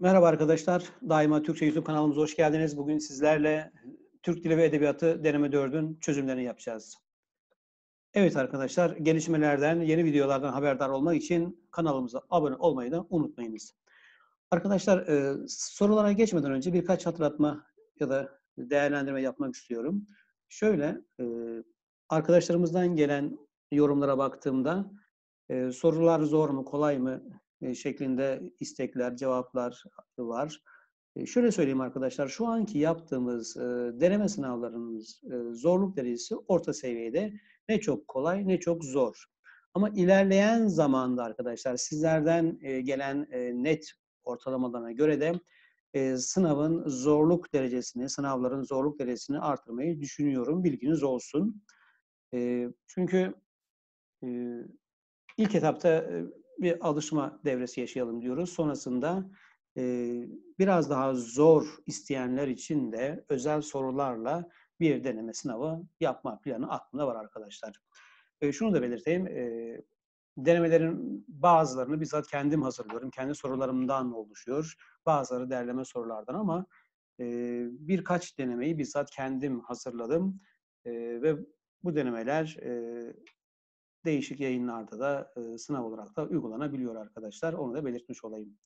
Merhaba arkadaşlar. Daima Türkçe YouTube kanalımıza hoş geldiniz. Bugün sizlerle Türk Dili ve Edebiyatı Deneme 4'ün çözümlerini yapacağız. Evet arkadaşlar, gelişmelerden, yeni videolardan haberdar olmak için kanalımıza abone olmayı da unutmayınız. Arkadaşlar e, sorulara geçmeden önce birkaç hatırlatma ya da değerlendirme yapmak istiyorum. Şöyle, e, arkadaşlarımızdan gelen yorumlara baktığımda e, sorular zor mu, kolay mı e, şeklinde istekler, cevaplar var. E, şöyle söyleyeyim arkadaşlar, şu anki yaptığımız e, deneme sınavlarımız zorluk derecesi orta seviyede. Ne çok kolay ne çok zor. Ama ilerleyen zamanda arkadaşlar sizlerden gelen net ortalamalarına göre de sınavın zorluk derecesini, sınavların zorluk derecesini artırmayı düşünüyorum. Bilginiz olsun. çünkü ilk etapta bir alışma devresi yaşayalım diyoruz. Sonrasında e, biraz daha zor isteyenler için de özel sorularla bir deneme sınavı yapma planı aklımda var arkadaşlar. E, şunu da belirteyim. E, denemelerin bazılarını bizzat kendim hazırlıyorum. Kendi sorularımdan oluşuyor. Bazıları derleme sorulardan ama e, birkaç denemeyi bizzat kendim hazırladım. E, ve bu denemeler e, değişik yayınlarda da e, sınav olarak da uygulanabiliyor arkadaşlar. Onu da belirtmiş olayım.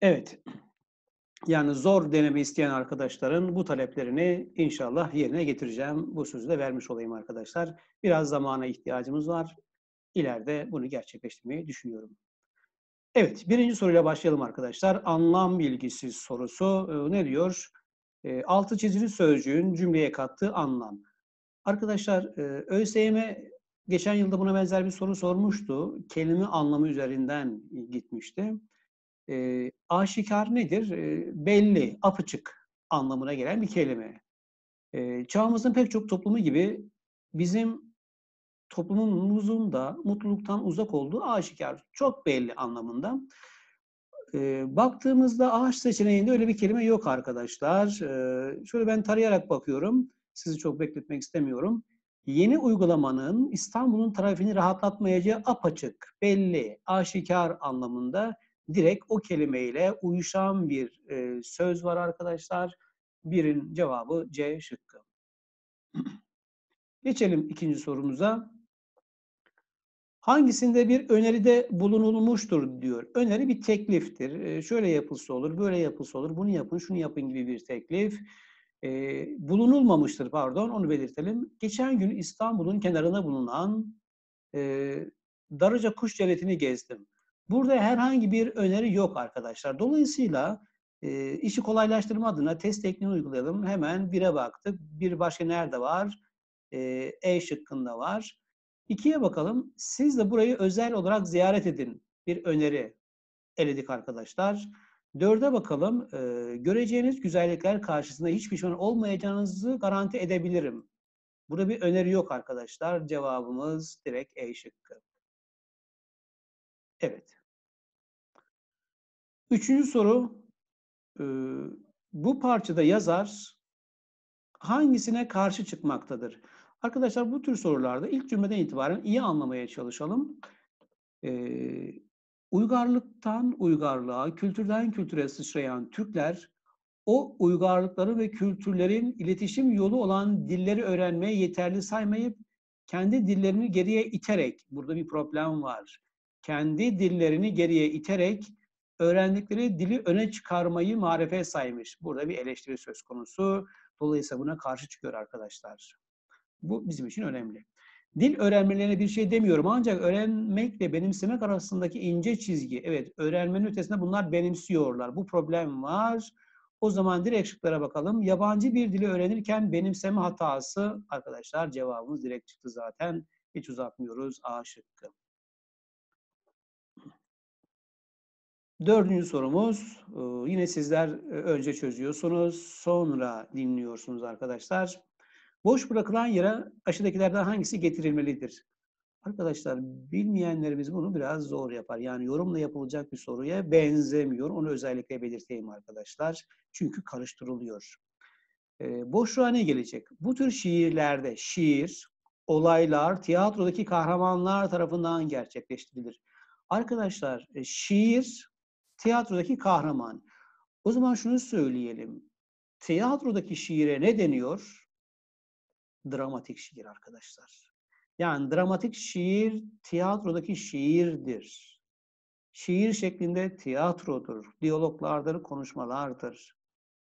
Evet. Yani zor deneme isteyen arkadaşların bu taleplerini inşallah yerine getireceğim. Bu sözü de vermiş olayım arkadaşlar. Biraz zamana ihtiyacımız var. İleride bunu gerçekleştirmeyi düşünüyorum. Evet, birinci soruyla başlayalım arkadaşlar. Anlam bilgisi sorusu ne diyor? Altı çizili sözcüğün cümleye kattığı anlam. Arkadaşlar ÖSYM geçen yılda buna benzer bir soru sormuştu. Kelime anlamı üzerinden e, gitmişti. E, aşikar nedir? E, belli, apaçık anlamına gelen bir kelime. E, çağımızın pek çok toplumu gibi bizim toplumumuzun da mutluluktan uzak olduğu aşikar. Çok belli anlamında. E, baktığımızda ağaç seçeneğinde öyle bir kelime yok arkadaşlar. E, şöyle ben tarayarak bakıyorum. Sizi çok bekletmek istemiyorum yeni uygulamanın İstanbul'un trafiğini rahatlatmayacağı apaçık, belli, aşikar anlamında direkt o kelimeyle uyuşan bir e, söz var arkadaşlar. Birin cevabı C şıkkı. Geçelim ikinci sorumuza. Hangisinde bir öneride bulunulmuştur diyor. Öneri bir tekliftir. E, şöyle yapılsa olur, böyle yapılsa olur, bunu yapın, şunu yapın gibi bir teklif e, bulunulmamıştır pardon onu belirtelim. Geçen gün İstanbul'un kenarına bulunan e, Darıca Kuş Cenneti'ni gezdim. Burada herhangi bir öneri yok arkadaşlar. Dolayısıyla e, işi kolaylaştırma adına test tekniğini uygulayalım. Hemen bire baktık. Bir başka nerede var? E, e şıkkında var. İkiye bakalım. Siz de burayı özel olarak ziyaret edin. Bir öneri eledik arkadaşlar. Dörde bakalım. Ee, göreceğiniz güzellikler karşısında hiç pişman şey olmayacağınızı garanti edebilirim. Burada bir öneri yok arkadaşlar. Cevabımız direkt E şıkkı. Evet. Üçüncü soru. Ee, bu parçada yazar hangisine karşı çıkmaktadır? Arkadaşlar bu tür sorularda ilk cümleden itibaren iyi anlamaya çalışalım. Ee, Uygarlıktan uygarlığa, kültürden kültüre sıçrayan Türkler, o uygarlıkları ve kültürlerin iletişim yolu olan dilleri öğrenmeye yeterli saymayıp kendi dillerini geriye iterek, burada bir problem var, kendi dillerini geriye iterek öğrendikleri dili öne çıkarmayı marife saymış. Burada bir eleştiri söz konusu. Dolayısıyla buna karşı çıkıyor arkadaşlar. Bu bizim için önemli. Dil öğrenmelerine bir şey demiyorum ancak öğrenmekle benimsemek arasındaki ince çizgi. Evet öğrenmenin ötesinde bunlar benimsiyorlar. Bu problem var. O zaman direkt şıklara bakalım. Yabancı bir dili öğrenirken benimseme hatası arkadaşlar cevabımız direkt çıktı zaten. Hiç uzatmıyoruz. A şıkkı. Dördüncü sorumuz. Yine sizler ıı, önce çözüyorsunuz. Sonra dinliyorsunuz arkadaşlar. Boş bırakılan yere aşağıdakilerden hangisi getirilmelidir? Arkadaşlar bilmeyenlerimiz bunu biraz zor yapar. Yani yorumla yapılacak bir soruya benzemiyor. Onu özellikle belirteyim arkadaşlar. Çünkü karıştırılıyor. E, boşluğa ne gelecek? Bu tür şiirlerde şiir, olaylar, tiyatrodaki kahramanlar tarafından gerçekleştirilir. Arkadaşlar e, şiir, tiyatrodaki kahraman. O zaman şunu söyleyelim. Tiyatrodaki şiire ne deniyor? dramatik şiir arkadaşlar. Yani dramatik şiir tiyatrodaki şiirdir. Şiir şeklinde tiyatrodur, diyaloglardır, konuşmalardır.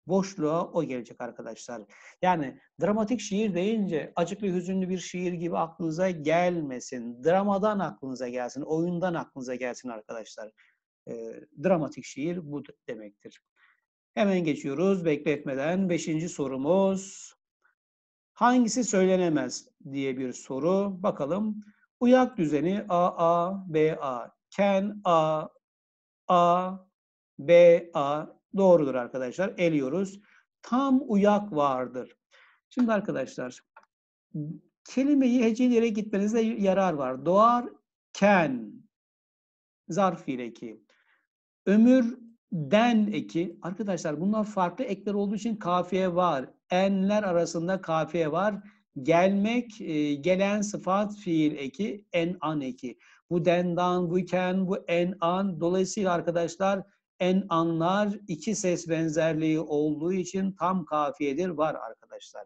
Boşluğa o gelecek arkadaşlar. Yani dramatik şiir deyince acıklı hüzünlü bir şiir gibi aklınıza gelmesin. Dramadan aklınıza gelsin, oyundan aklınıza gelsin arkadaşlar. E, dramatik şiir bu demektir. Hemen geçiyoruz bekletmeden. Beşinci sorumuz Hangisi söylenemez diye bir soru. Bakalım. Uyak düzeni AA, A Ken A, A, B A doğrudur arkadaşlar. Eliyoruz. Tam uyak vardır. Şimdi arkadaşlar kelimeyi hecelere gitmenize yarar var. Doğarken zarf fiil eki. den eki. Arkadaşlar bunlar farklı ekler olduğu için kafiye var enler arasında kafiye var. Gelmek, e, gelen sıfat fiil eki, en an eki. Bu dendan, bu iken, bu en an. Dolayısıyla arkadaşlar en anlar iki ses benzerliği olduğu için tam kafiyedir var arkadaşlar.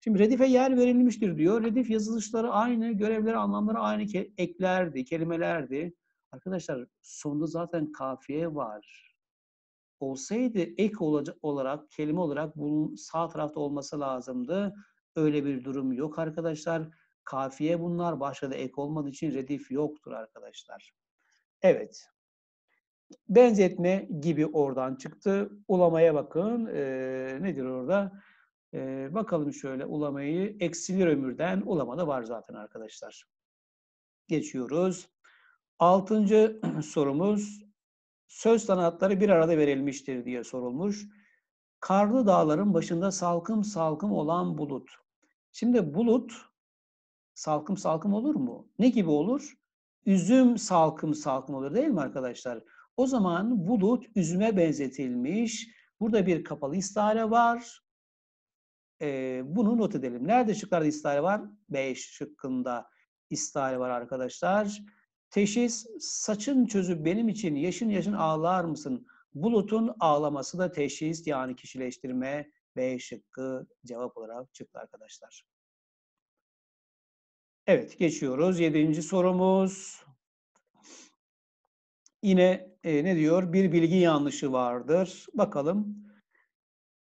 Şimdi redife yer verilmiştir diyor. Redif yazılışları aynı, görevleri, anlamları aynı eklerdi, kelimelerdi. Arkadaşlar sonunda zaten kafiye var olsaydı ek olacak olarak, kelime olarak bunun sağ tarafta olması lazımdı. Öyle bir durum yok arkadaşlar. Kafiye bunlar. Başka da ek olmadığı için redif yoktur arkadaşlar. Evet. Benzetme gibi oradan çıktı. Ulamaya bakın. Ee, nedir orada? Ee, bakalım şöyle ulamayı eksilir ömürden ulama da var zaten arkadaşlar. Geçiyoruz. Altıncı sorumuz söz sanatları bir arada verilmiştir diye sorulmuş. Karlı dağların başında salkım salkım olan bulut. Şimdi bulut salkım salkım olur mu? Ne gibi olur? Üzüm salkım salkım olur değil mi arkadaşlar? O zaman bulut üzüme benzetilmiş. Burada bir kapalı istare var. Ee, bunu not edelim. Nerede şıklarda istare var? 5 şıkkında istare var arkadaşlar. Arkadaşlar. Teşhis, saçın çözüp benim için yaşın yaşın ağlar mısın? Bulutun ağlaması da teşhis yani kişileştirme B şıkkı cevap olarak çıktı arkadaşlar. Evet geçiyoruz. Yedinci sorumuz. Yine e, ne diyor? Bir bilgi yanlışı vardır. Bakalım.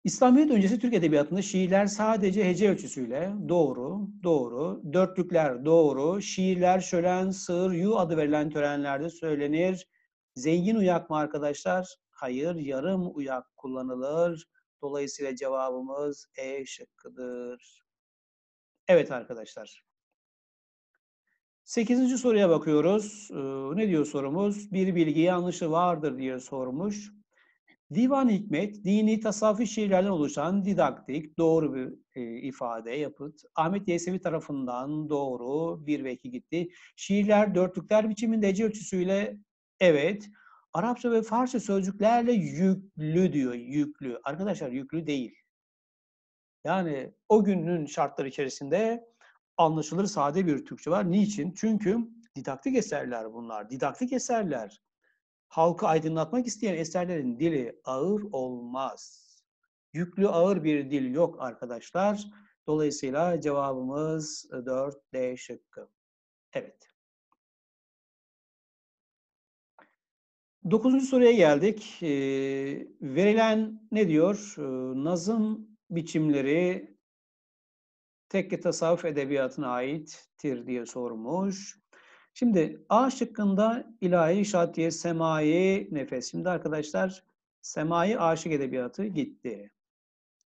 İslamiyet öncesi Türk Edebiyatı'nda şiirler sadece hece ölçüsüyle doğru, doğru, dörtlükler doğru, şiirler şölen, sığır, yu adı verilen törenlerde söylenir. Zengin uyak mı arkadaşlar? Hayır, yarım uyak kullanılır. Dolayısıyla cevabımız E şıkkıdır. Evet arkadaşlar. Sekizinci soruya bakıyoruz. Ee, ne diyor sorumuz? Bir bilgi yanlışı vardır diye sormuş. Divan Hikmet, dini tasavvufi şiirlerden oluşan didaktik, doğru bir e, ifade, yapıt. Ahmet Yesevi tarafından doğru bir ve iki gitti. Şiirler dörtlükler biçiminde ece ölçüsüyle evet. Arapça ve Farsça sözcüklerle yüklü diyor, yüklü. Arkadaşlar yüklü değil. Yani o günün şartları içerisinde anlaşılır sade bir Türkçe var. Niçin? Çünkü didaktik eserler bunlar. Didaktik eserler halkı aydınlatmak isteyen eserlerin dili ağır olmaz. Yüklü ağır bir dil yok arkadaşlar. Dolayısıyla cevabımız 4D şıkkı. Evet. Dokuzuncu soruya geldik. E, verilen ne diyor? E, nazım biçimleri tekke tasavvuf edebiyatına aittir diye sormuş. Şimdi A şıkkında ilahi şatiye semayi nefes. Şimdi arkadaşlar semayi aşık edebiyatı gitti.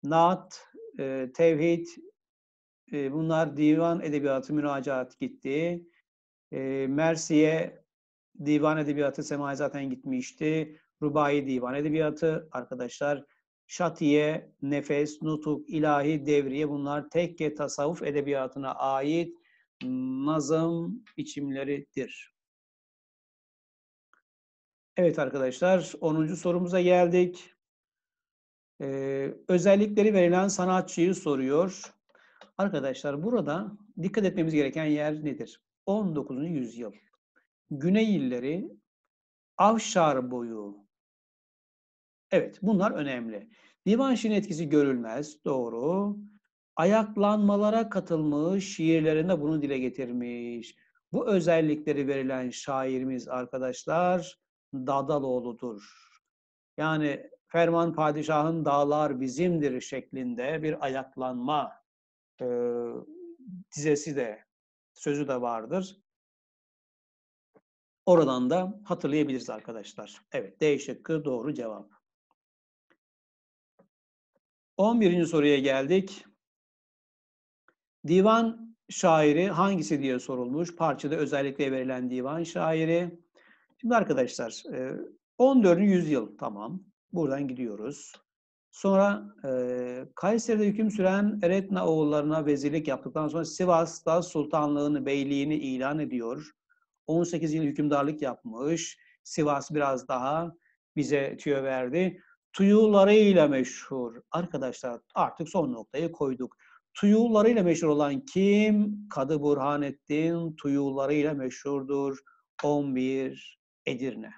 Naat, e, tevhid, e, bunlar divan edebiyatı, müracaat gitti. E, Mersiye divan edebiyatı, semai zaten gitmişti. Rubai divan edebiyatı arkadaşlar. Şatiye, nefes, nutuk, ilahi, devriye bunlar tekke tasavvuf edebiyatına ait nazım biçimleridir. Evet arkadaşlar 10. sorumuza geldik. Ee, özellikleri verilen sanatçıyı soruyor. Arkadaşlar burada dikkat etmemiz gereken yer nedir? 19. yüzyıl. Güney illeri, Avşar boyu. Evet bunlar önemli. Divanşin etkisi görülmez. Doğru ayaklanmalara katılmış, şiirlerinde bunu dile getirmiş. Bu özellikleri verilen şairimiz arkadaşlar Dadaloğlu'dur. Yani Ferman Padişah'ın dağlar bizimdir şeklinde bir ayaklanma e, dizesi de, sözü de vardır. Oradan da hatırlayabiliriz arkadaşlar. Evet, D şıkkı doğru cevap. 11. soruya geldik. Divan şairi hangisi diye sorulmuş. Parçada özellikle verilen divan şairi. Şimdi arkadaşlar 14. E, yüzyıl tamam. Buradan gidiyoruz. Sonra e, Kayseri'de hüküm süren Eretna oğullarına vezirlik yaptıktan sonra Sivas'ta sultanlığını, beyliğini ilan ediyor. 18 yıl hükümdarlık yapmış. Sivas biraz daha bize tüyo verdi. Tuyularıyla meşhur. Arkadaşlar artık son noktayı koyduk. Tuyullarıyla meşhur olan kim? Kadı Burhanettin tuyullarıyla meşhurdur. 11 Edirne.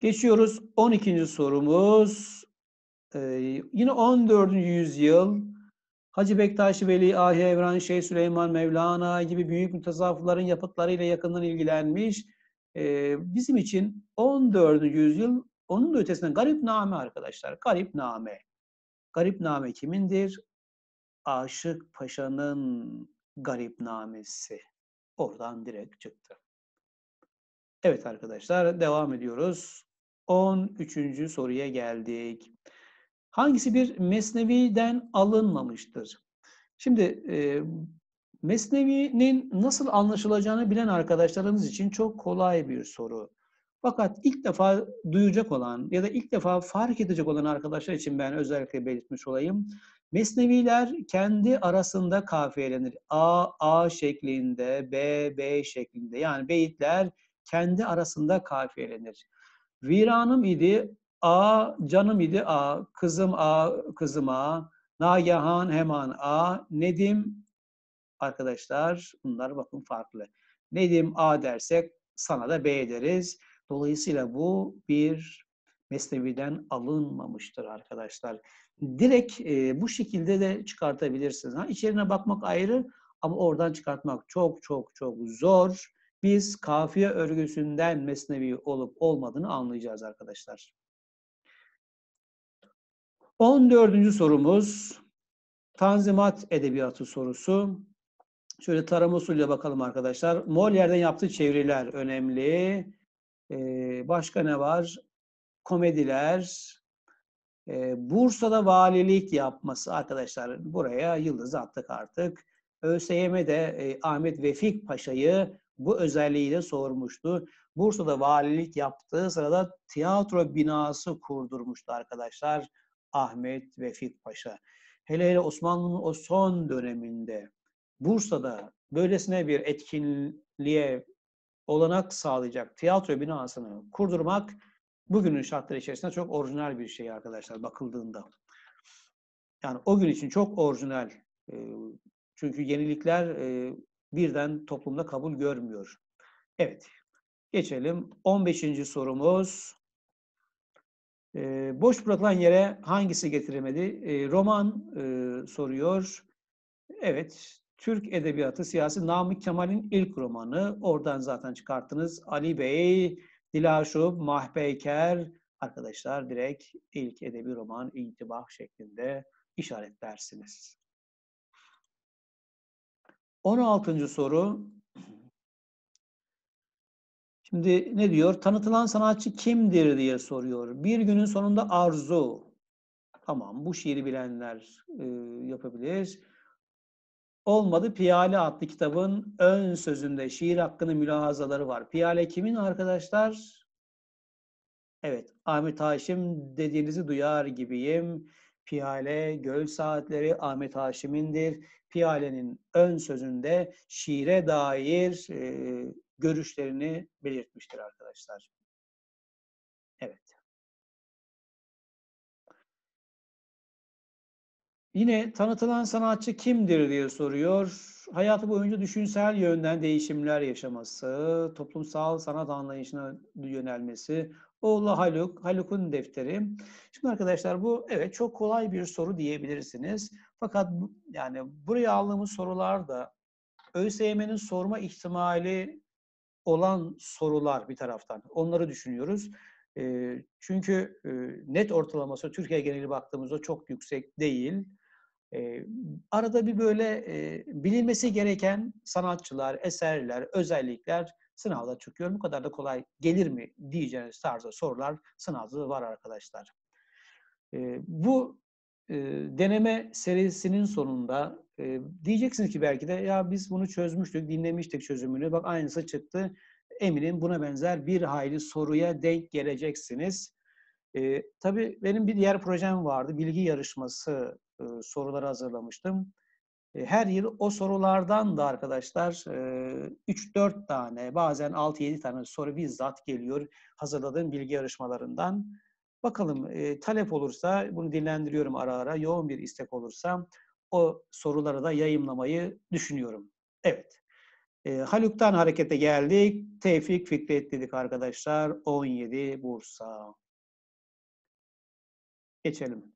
Geçiyoruz 12. sorumuz. Ee, yine 14. yüzyıl Hacı Bektaş Veli, Ahi Evran, Şeyh Süleyman, Mevlana gibi büyük mütezafların yapıtlarıyla yakından ilgilenmiş. Ee, bizim için 14. yüzyıl onun da ötesinde garip name arkadaşlar. Garip name. Garip Garipname kimindir? Aşık Paşa'nın Garip garipnamesi. Oradan direkt çıktı. Evet arkadaşlar devam ediyoruz. 13. soruya geldik. Hangisi bir Mesnevi'den alınmamıştır? Şimdi e, Mesnevi'nin nasıl anlaşılacağını bilen arkadaşlarımız için çok kolay bir soru. Fakat ilk defa duyacak olan ya da ilk defa fark edecek olan arkadaşlar için ben özellikle belirtmiş olayım. Mesneviler kendi arasında kafiyelenir. A, A şeklinde, B, B şeklinde. Yani beyitler kendi arasında kafiyelenir. Viranım idi, A, canım idi, A, kızım A, kızım A, Nagihan hemen A, Nedim arkadaşlar bunlar bakın farklı. Nedim A dersek sana da B deriz. Dolayısıyla bu bir Mesnevi'den alınmamıştır arkadaşlar. Direkt e, bu şekilde de çıkartabilirsiniz. Ha, İçerine bakmak ayrı ama oradan çıkartmak çok çok çok zor. Biz kafiye örgüsünden mesnevi olup olmadığını anlayacağız arkadaşlar. 14. sorumuz Tanzimat Edebiyatı sorusu. Şöyle tarama usulüyle bakalım arkadaşlar. Molière'den yaptığı çeviriler önemli. E, başka ne var? Komediler. E, Bursa'da valilik yapması arkadaşlar. Buraya yıldız attık artık. ÖSYM'de e, Ahmet Vefik Paşa'yı bu özelliğiyle sormuştu. Bursa'da valilik yaptığı sırada tiyatro binası kurdurmuştu arkadaşlar Ahmet Vefik Paşa. Hele hele Osmanlı'nın o son döneminde Bursa'da böylesine bir etkinliğe olanak sağlayacak tiyatro binasını kurdurmak bugünün şartları içerisinde çok orijinal bir şey arkadaşlar bakıldığında. Yani o gün için çok orijinal. E, çünkü yenilikler e, birden toplumda kabul görmüyor. Evet, geçelim. 15. sorumuz. E, boş bırakılan yere hangisi getiremedi Roman soruyor. Evet, Türk Edebiyatı Siyasi Namık Kemal'in ilk romanı. Oradan zaten çıkarttınız. Ali Bey, Dilaşub, Mahbeyker arkadaşlar direkt ilk edebi roman intibah şeklinde işaretlersiniz. 16. soru. Şimdi ne diyor? Tanıtılan sanatçı kimdir diye soruyor. Bir günün sonunda arzu. Tamam bu şiiri bilenler e, yapabilir. Olmadı Piyale adlı kitabın ön sözünde şiir hakkında mülahazaları var. Piyale kimin arkadaşlar? Evet, Ahmet Haşim dediğinizi duyar gibiyim. Piyale, göl saatleri Ahmet Haşim'indir. Piyale'nin ön sözünde şiire dair e, görüşlerini belirtmiştir arkadaşlar. Evet. Yine tanıtılan sanatçı kimdir diye soruyor. Hayatı boyunca düşünsel yönden değişimler yaşaması, toplumsal sanat anlayışına yönelmesi. Oğlu Haluk, Haluk'un defteri. Şimdi arkadaşlar bu evet çok kolay bir soru diyebilirsiniz. Fakat yani buraya aldığımız sorular da ÖSYM'nin sorma ihtimali olan sorular bir taraftan. Onları düşünüyoruz. çünkü net ortalaması Türkiye geneli baktığımızda çok yüksek değil arada bir böyle e, bilinmesi gereken sanatçılar, eserler, özellikler sınavda çıkıyor. Bu kadar da kolay gelir mi diyeceğiniz tarzda sorular sınavda var arkadaşlar. E, bu e, deneme serisinin sonunda e, diyeceksiniz ki belki de ya biz bunu çözmüştük, dinlemiştik çözümünü. Bak aynısı çıktı. Eminim buna benzer bir hayli soruya denk geleceksiniz. E, tabii benim bir diğer projem vardı. Bilgi yarışması soruları hazırlamıştım. her yıl o sorulardan da arkadaşlar e, 3-4 tane bazen 6-7 tane soru bizzat geliyor hazırladığım bilgi yarışmalarından. Bakalım talep olursa bunu dinlendiriyorum ara ara. Yoğun bir istek olursa o soruları da yayımlamayı düşünüyorum. Evet. Haluk'tan harekete geldik. Tevfik Fikret dedik arkadaşlar. 17 Bursa. Geçelim.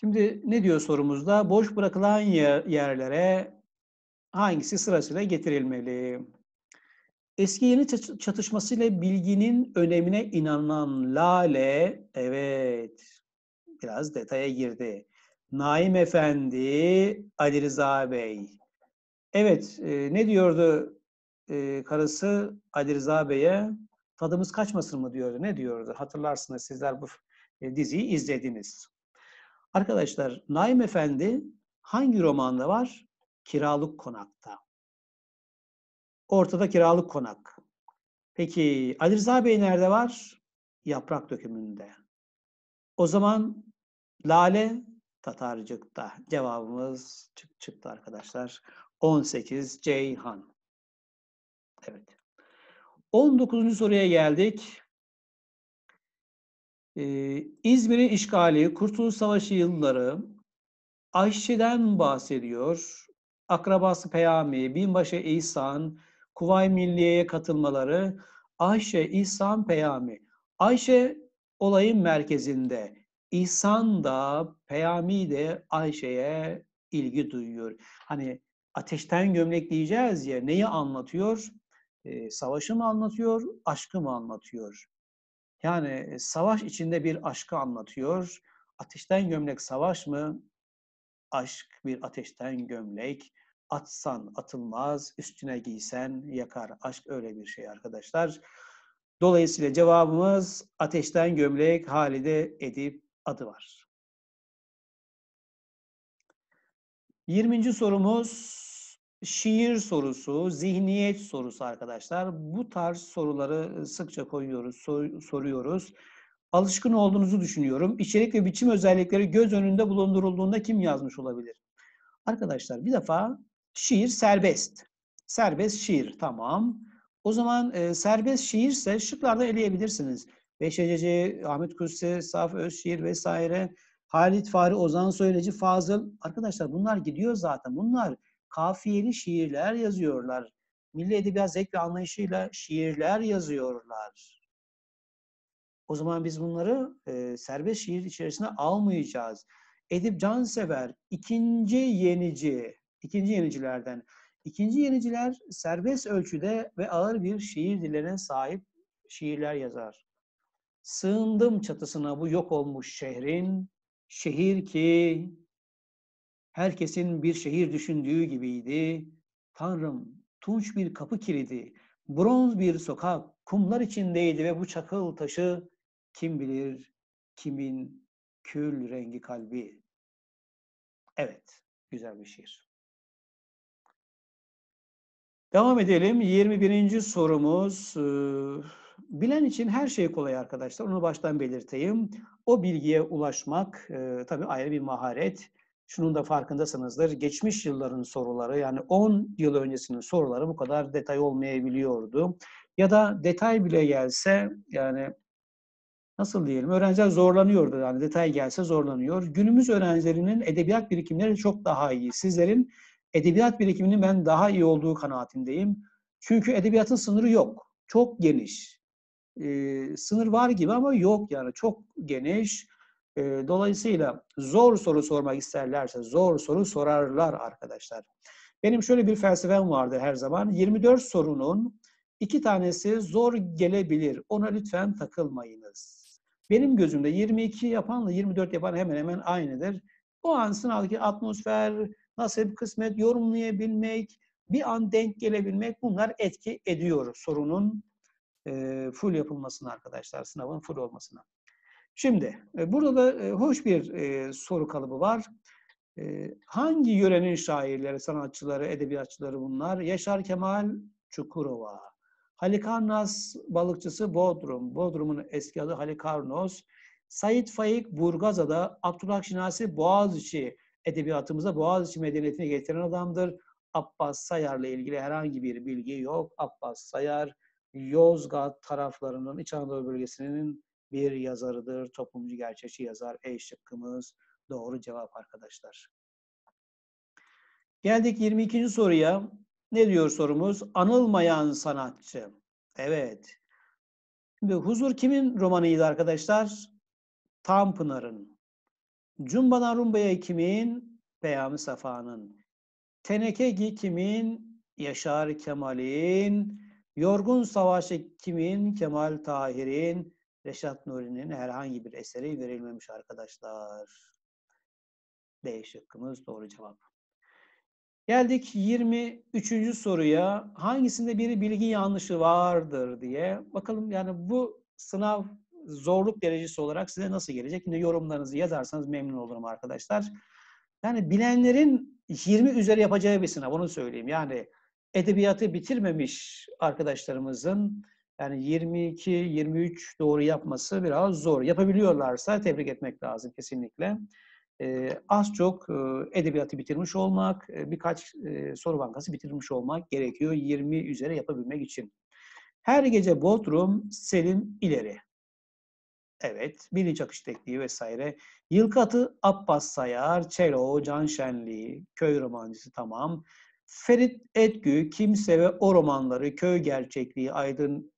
Şimdi ne diyor sorumuzda? Boş bırakılan yerlere hangisi sırasıyla getirilmeli? Eski yeni çatışmasıyla bilginin önemine inanan Lale, evet biraz detaya girdi. Naim Efendi, Ali Rıza Bey. Evet, e, ne diyordu e, karısı Ali Rıza Bey'e? Tadımız kaçmasın mı diyordu, ne diyordu? Hatırlarsınız sizler bu e, diziyi izlediniz. Arkadaşlar Naim Efendi hangi romanda var? Kiralık Konak'ta. Ortada Kiralık Konak. Peki Ali Rıza Bey nerede var? Yaprak dökümünde. O zaman Lale Tatarcık'ta. Cevabımız çık çıktı arkadaşlar. 18 Ceyhan. Evet. 19. soruya geldik. Ee, İzmir'in işgali, Kurtuluş Savaşı yılları Ayşe'den bahsediyor. Akrabası Peyami, Binbaşı İhsan, Kuvay Milliye'ye katılmaları Ayşe, İhsan, Peyami. Ayşe olayın merkezinde. İhsan da, Peyami de Ayşe'ye ilgi duyuyor. Hani ateşten gömlek diyeceğiz ya neyi anlatıyor? E, savaşı mı anlatıyor, aşkı mı anlatıyor? Yani e, savaş içinde bir aşkı anlatıyor. Ateşten gömlek savaş mı? Aşk bir ateşten gömlek. Atsan atılmaz, üstüne giysen yakar. Aşk öyle bir şey arkadaşlar. Dolayısıyla cevabımız ateşten gömlek Halide Edip adı var. 20. sorumuz şiir sorusu, zihniyet sorusu arkadaşlar. Bu tarz soruları ıı, sıkça koyuyoruz, soruyoruz. Alışkın olduğunuzu düşünüyorum. İçerik ve biçim özellikleri göz önünde bulundurulduğunda kim yazmış olabilir? Arkadaşlar bir defa şiir serbest. Serbest şiir tamam. O zaman e, serbest şiirse şıklarda eleyebilirsiniz. Beşececi, Ahmet Kutsi, Saf Özşiir vesaire, Halit Fahri, Ozan Söyleci, Fazıl. Arkadaşlar bunlar gidiyor zaten. Bunlar kafiyeli şiirler yazıyorlar. Milli edebiyat zevk ve anlayışıyla şiirler yazıyorlar. O zaman biz bunları e, serbest şiir içerisine almayacağız. Edip Cansever ikinci yenici, ikinci yenicilerden. İkinci yeniciler serbest ölçüde ve ağır bir şiir diline sahip şiirler yazar. Sığındım çatısına bu yok olmuş şehrin, şehir ki Herkesin bir şehir düşündüğü gibiydi. Tanrım tunç bir kapı kilidi, bronz bir sokak kumlar içindeydi ve bu çakıl taşı kim bilir kimin kül rengi kalbi. Evet, güzel bir şiir. Devam edelim. 21. sorumuz. Ee, bilen için her şey kolay arkadaşlar. Onu baştan belirteyim. O bilgiye ulaşmak e, tabii ayrı bir maharet şunun da farkındasınızdır. Geçmiş yılların soruları yani 10 yıl öncesinin soruları bu kadar detay olmayabiliyordu. Ya da detay bile gelse yani nasıl diyelim öğrenciler zorlanıyordu yani detay gelse zorlanıyor. Günümüz öğrencilerinin edebiyat birikimleri çok daha iyi. Sizlerin edebiyat birikiminin ben daha iyi olduğu kanaatindeyim. Çünkü edebiyatın sınırı yok. Çok geniş. Ee, sınır var gibi ama yok yani çok geniş. E, dolayısıyla zor soru sormak isterlerse zor soru sorarlar arkadaşlar. Benim şöyle bir felsefem vardı her zaman. 24 sorunun iki tanesi zor gelebilir. Ona lütfen takılmayınız. Benim gözümde 22 yapanla 24 yapan hemen hemen aynıdır. O an sınavdaki atmosfer, nasip, kısmet, yorumlayabilmek, bir an denk gelebilmek bunlar etki ediyor sorunun e, full yapılmasına arkadaşlar, sınavın full olmasına. Şimdi e, burada da e, hoş bir e, soru kalıbı var. Hangi yörenin şairleri, sanatçıları, edebiyatçıları bunlar? Yaşar Kemal Çukurova, Halikarnas balıkçısı Bodrum, Bodrum'un eski adı Halikarnos, Sayit Faik Burgazada, Abdullah Şinasi Boğaziçi edebiyatımıza, Boğaziçi medeniyetine getiren adamdır. Abbas Sayar'la ilgili herhangi bir bilgi yok. Abbas Sayar, Yozgat taraflarının, İç Anadolu bölgesinin bir yazarıdır. Toplumcu gerçekçi yazar E şıkkımız doğru cevap arkadaşlar. Geldik 22. soruya. Ne diyor sorumuz? Anılmayan sanatçı. Evet. Şimdi Huzur kimin romanıydı arkadaşlar? Tanpınar'ın. Cumbadan Rumbaya kimin? Peyami Safa'nın. Tenekegi kimin? Yaşar Kemal'in. Yorgun Savaşı kimin? Kemal Tahir'in. Reşat Nuri'nin herhangi bir eseri verilmemiş arkadaşlar. D şıkkımız doğru cevap. Geldik 23. soruya. Hangisinde bir bilgi yanlışı vardır diye. Bakalım yani bu sınav zorluk derecesi olarak size nasıl gelecek? Yine yorumlarınızı yazarsanız memnun olurum arkadaşlar. Yani bilenlerin 20 üzeri yapacağı bir sınav onu söyleyeyim. Yani edebiyatı bitirmemiş arkadaşlarımızın yani 22, 23 doğru yapması biraz zor. Yapabiliyorlarsa tebrik etmek lazım kesinlikle. Ee, az çok e, edebiyatı bitirmiş olmak, e, birkaç e, soru bankası bitirmiş olmak gerekiyor 20 üzere yapabilmek için. Her gece Bodrum, Selim ileri. Evet, bilinç akış tekniği vesaire. Yılkatı Abbas Sayar, Çelo, Can Şenli, köy romancısı tamam. Ferit Etgü, Kimse ve O romanları, köy gerçekliği, Aydın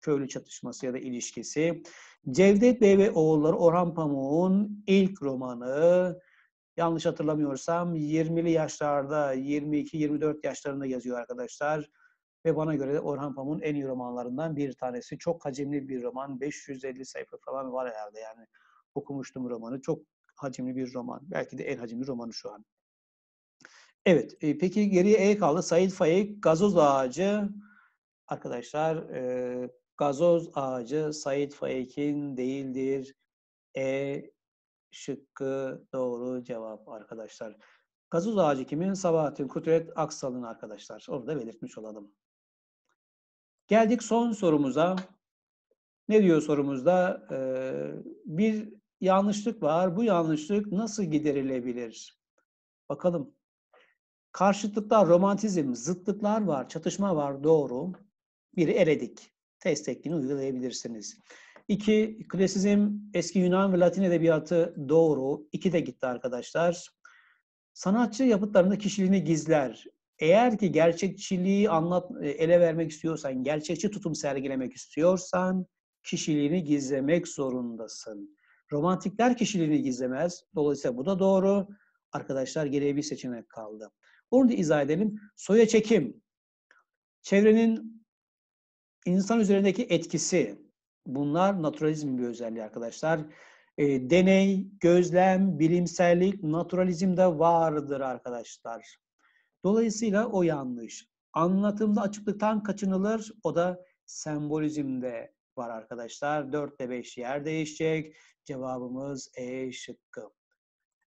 köylü çatışması ya da ilişkisi. Cevdet Bey ve oğulları Orhan Pamuk'un ilk romanı yanlış hatırlamıyorsam 20'li yaşlarda 22-24 yaşlarında yazıyor arkadaşlar. Ve bana göre de Orhan Pamuk'un en iyi romanlarından bir tanesi. Çok hacimli bir roman. 550 sayfa falan var herhalde yani. Okumuştum romanı. Çok hacimli bir roman. Belki de en hacimli romanı şu an. Evet. peki geriye E kaldı. Said Faik, Gazoz Ağacı, Arkadaşlar e, gazoz ağacı Said Faik'in değildir. E şıkkı doğru cevap arkadaşlar. Gazoz ağacı kimin? Sabahattin Kudret Aksal'ın arkadaşlar. Onu da belirtmiş olalım. Geldik son sorumuza. Ne diyor sorumuzda? Ee, bir yanlışlık var. Bu yanlışlık nasıl giderilebilir? Bakalım. Karşıtlıklar, romantizm, zıtlıklar var, çatışma var. Doğru. Bir eredik. Test tekniğini uygulayabilirsiniz. İki, klasizm eski Yunan ve Latin edebiyatı doğru. İki de gitti arkadaşlar. Sanatçı yapıtlarında kişiliğini gizler. Eğer ki gerçekçiliği anlat, e, ele vermek istiyorsan, gerçekçi tutum sergilemek istiyorsan kişiliğini gizlemek zorundasın. Romantikler kişiliğini gizlemez. Dolayısıyla bu da doğru. Arkadaşlar geriye bir seçenek kaldı. Onu da izah edelim. Soya çekim. Çevrenin İnsan üzerindeki etkisi. Bunlar naturalizmin bir özelliği arkadaşlar. E, deney, gözlem, bilimsellik naturalizmde vardır arkadaşlar. Dolayısıyla o yanlış. Anlatımda açıklıktan kaçınılır. O da sembolizmde var arkadaşlar. 4 ile 5 yer değişecek. Cevabımız E şıkkı.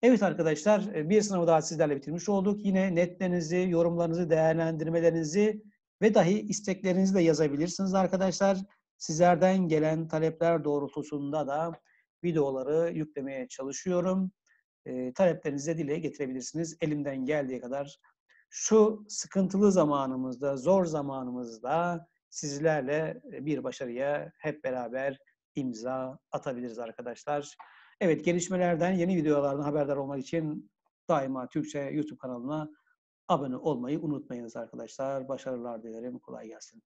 Evet arkadaşlar e, bir sınavı daha sizlerle bitirmiş olduk. Yine netlerinizi, yorumlarınızı, değerlendirmelerinizi ve dahi isteklerinizi de yazabilirsiniz arkadaşlar. Sizlerden gelen talepler doğrultusunda da videoları yüklemeye çalışıyorum. E, taleplerinizi de dile getirebilirsiniz. Elimden geldiği kadar şu sıkıntılı zamanımızda, zor zamanımızda sizlerle e, bir başarıya hep beraber imza atabiliriz arkadaşlar. Evet gelişmelerden, yeni videolardan haberdar olmak için daima Türkçe YouTube kanalına abone olmayı unutmayınız arkadaşlar. Başarılar dilerim. Kolay gelsin.